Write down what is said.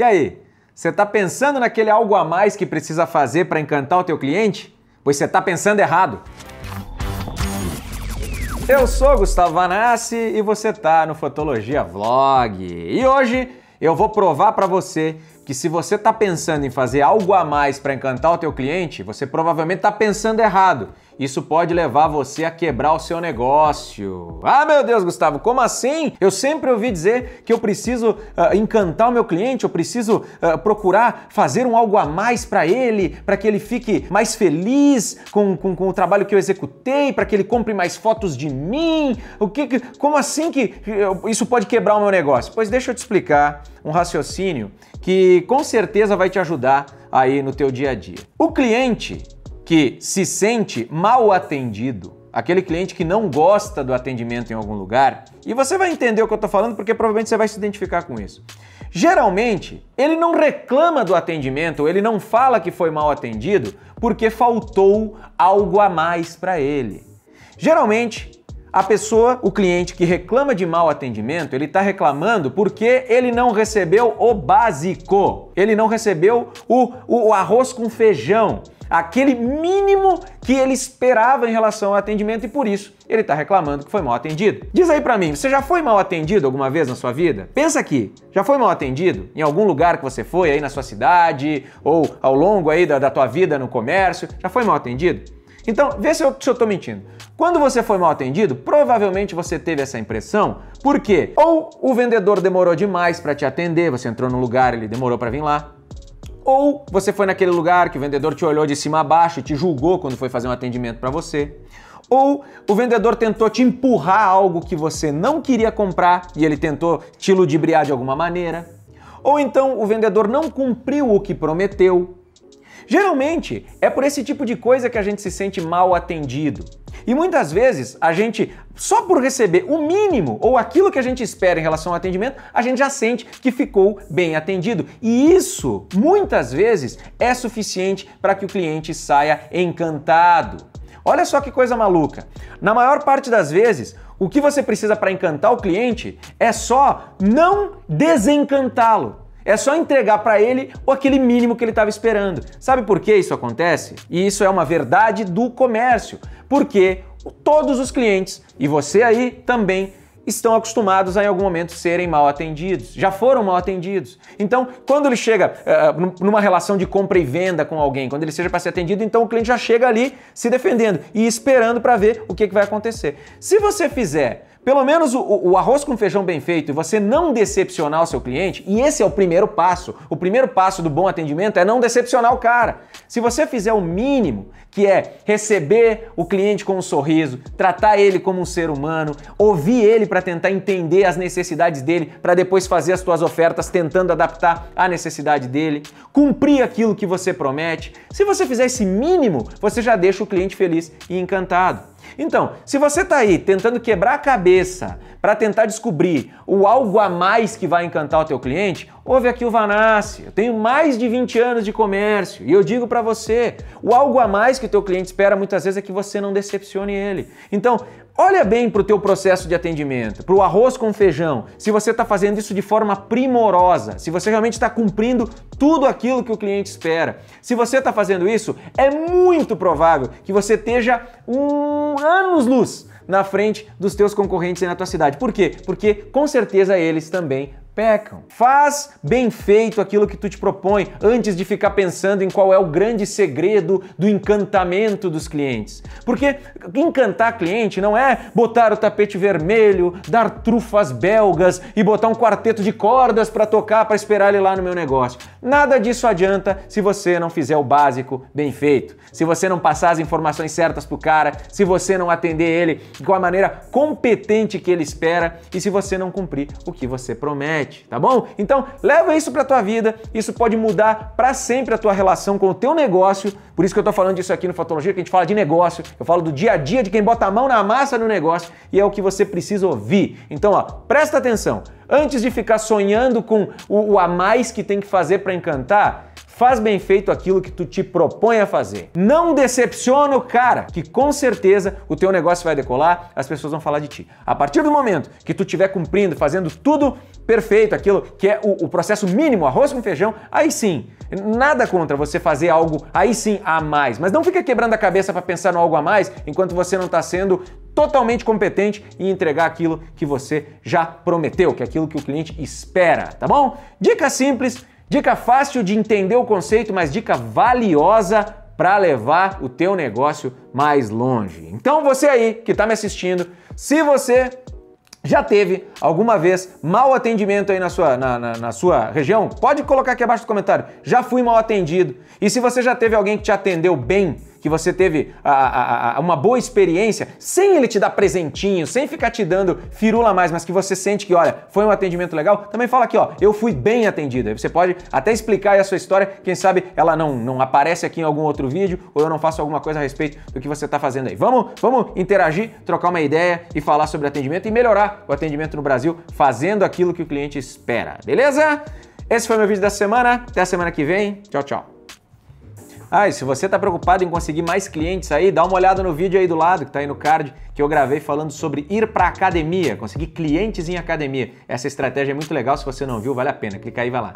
E aí, você está pensando naquele algo a mais que precisa fazer para encantar o teu cliente? Pois você está pensando errado. Eu sou Gustavo Vanassi e você está no Fotologia Vlog. E hoje eu vou provar para você que se você está pensando em fazer algo a mais para encantar o teu cliente, você provavelmente está pensando errado isso pode levar você a quebrar o seu negócio. Ah, meu Deus, Gustavo, como assim? Eu sempre ouvi dizer que eu preciso uh, encantar o meu cliente, eu preciso uh, procurar fazer um algo a mais para ele, para que ele fique mais feliz com, com, com o trabalho que eu executei, para que ele compre mais fotos de mim. O que, que como assim que isso pode quebrar o meu negócio? Pois deixa eu te explicar um raciocínio que com certeza vai te ajudar aí no teu dia a dia. O cliente que se sente mal atendido, aquele cliente que não gosta do atendimento em algum lugar, e você vai entender o que eu estou falando porque provavelmente você vai se identificar com isso. Geralmente, ele não reclama do atendimento, ele não fala que foi mal atendido porque faltou algo a mais para ele. Geralmente, a pessoa, o cliente que reclama de mau atendimento, ele está reclamando porque ele não recebeu o básico, ele não recebeu o, o, o arroz com feijão aquele mínimo que ele esperava em relação ao atendimento e por isso ele está reclamando que foi mal atendido. Diz aí para mim, você já foi mal atendido alguma vez na sua vida? Pensa aqui, já foi mal atendido em algum lugar que você foi aí na sua cidade ou ao longo aí da, da tua vida no comércio? Já foi mal atendido? Então, vê se eu, estou mentindo. Quando você foi mal atendido, provavelmente você teve essa impressão, porque ou o vendedor demorou demais para te atender, você entrou num lugar, ele demorou para vir lá, ou você foi naquele lugar que o vendedor te olhou de cima a baixo e te julgou quando foi fazer um atendimento para você, ou o vendedor tentou te empurrar algo que você não queria comprar e ele tentou te ludibriar de alguma maneira, ou então o vendedor não cumpriu o que prometeu. Geralmente é por esse tipo de coisa que a gente se sente mal atendido. E muitas vezes a gente, só por receber o mínimo ou aquilo que a gente espera em relação ao atendimento, a gente já sente que ficou bem atendido. E isso, muitas vezes, é suficiente para que o cliente saia encantado. Olha só que coisa maluca. Na maior parte das vezes, o que você precisa para encantar o cliente é só não desencantá-lo. É só entregar para ele o aquele mínimo que ele estava esperando. Sabe por que isso acontece? E isso é uma verdade do comércio. Porque todos os clientes, e você aí também, estão acostumados a em algum momento serem mal atendidos, já foram mal atendidos. Então, quando ele chega uh, numa relação de compra e venda com alguém, quando ele seja para ser atendido, então o cliente já chega ali se defendendo e esperando para ver o que, que vai acontecer. Se você fizer pelo menos o, o, arroz com feijão bem feito e você não decepcionar o seu cliente, e esse é o primeiro passo. O primeiro passo do bom atendimento é não decepcionar o cara. Se você fizer o mínimo, que é receber o cliente com um sorriso, tratar ele como um ser humano, ouvir ele para tentar entender as necessidades dele, para depois fazer as suas ofertas tentando adaptar à necessidade dele, cumprir aquilo que você promete. Se você fizer esse mínimo, você já deixa o cliente feliz e encantado. Então, se você está aí tentando quebrar a cabeça para tentar descobrir o algo a mais que vai encantar o teu cliente, ouve aqui o Vanassi. Eu tenho mais de 20 anos de comércio e eu digo para você, o algo a mais que o teu cliente espera muitas vezes é que você não decepcione ele. Então, Olha bem para o teu processo de atendimento, para o arroz com feijão, se você está fazendo isso de forma primorosa, se você realmente está cumprindo tudo aquilo que o cliente espera. Se você está fazendo isso, é muito provável que você esteja um anos-luz na frente dos teus concorrentes aí na tua cidade. Por quê? Porque com certeza eles também pecam. Faz bem feito aquilo que tu te propõe antes de ficar pensando em qual é o grande segredo do encantamento dos clientes. Porque encantar cliente não é botar o tapete vermelho, dar trufas belgas e botar um quarteto de cordas para tocar para esperar ele lá no meu negócio. Nada disso adianta se você não fizer o básico bem feito. Se você não passar as informações certas pro cara, se você não atender ele com a maneira competente que ele espera e se você não cumprir o que você promete tá bom? Então, leva isso para tua vida, isso pode mudar para sempre a tua relação com o teu negócio. Por isso que eu tô falando disso aqui no Fatologia, que a gente fala de negócio, eu falo do dia a dia de quem bota a mão na massa no negócio e é o que você precisa ouvir. Então, ó, presta atenção. Antes de ficar sonhando com o, o a mais que tem que fazer para encantar, Faz bem feito aquilo que tu te propõe a fazer. Não decepciona o cara, que com certeza o teu negócio vai decolar, as pessoas vão falar de ti. A partir do momento que tu estiver cumprindo, fazendo tudo perfeito, aquilo que é o, o processo mínimo, arroz com feijão, aí sim, nada contra você fazer algo aí sim a mais, mas não fica quebrando a cabeça para pensar em algo a mais enquanto você não está sendo totalmente competente e entregar aquilo que você já prometeu, que é aquilo que o cliente espera, tá bom? Dica simples Dica fácil de entender o conceito, mas dica valiosa para levar o teu negócio mais longe. Então você aí que está me assistindo, se você já teve alguma vez mau atendimento aí na sua, na, na, na, sua região? Pode colocar aqui abaixo do comentário. Já fui mal atendido. E se você já teve alguém que te atendeu bem, que você teve a, a, a, uma boa experiência, sem ele te dar presentinho, sem ficar te dando firula mais, mas que você sente que, olha, foi um atendimento legal, também fala aqui, ó, eu fui bem atendida. Você pode até explicar aí a sua história, quem sabe ela não, não aparece aqui em algum outro vídeo ou eu não faço alguma coisa a respeito do que você está fazendo aí. Vamos, vamos interagir, trocar uma ideia e falar sobre atendimento e melhorar o atendimento no Brasil, fazendo aquilo que o cliente espera, beleza? Esse foi meu vídeo da semana. Até a semana que vem. Tchau, tchau. Ah, e se você está preocupado em conseguir mais clientes aí, dá uma olhada no vídeo aí do lado que está aí no card que eu gravei falando sobre ir para academia, conseguir clientes em academia. Essa estratégia é muito legal, se você não viu, vale a pena. Clica aí, e vai lá.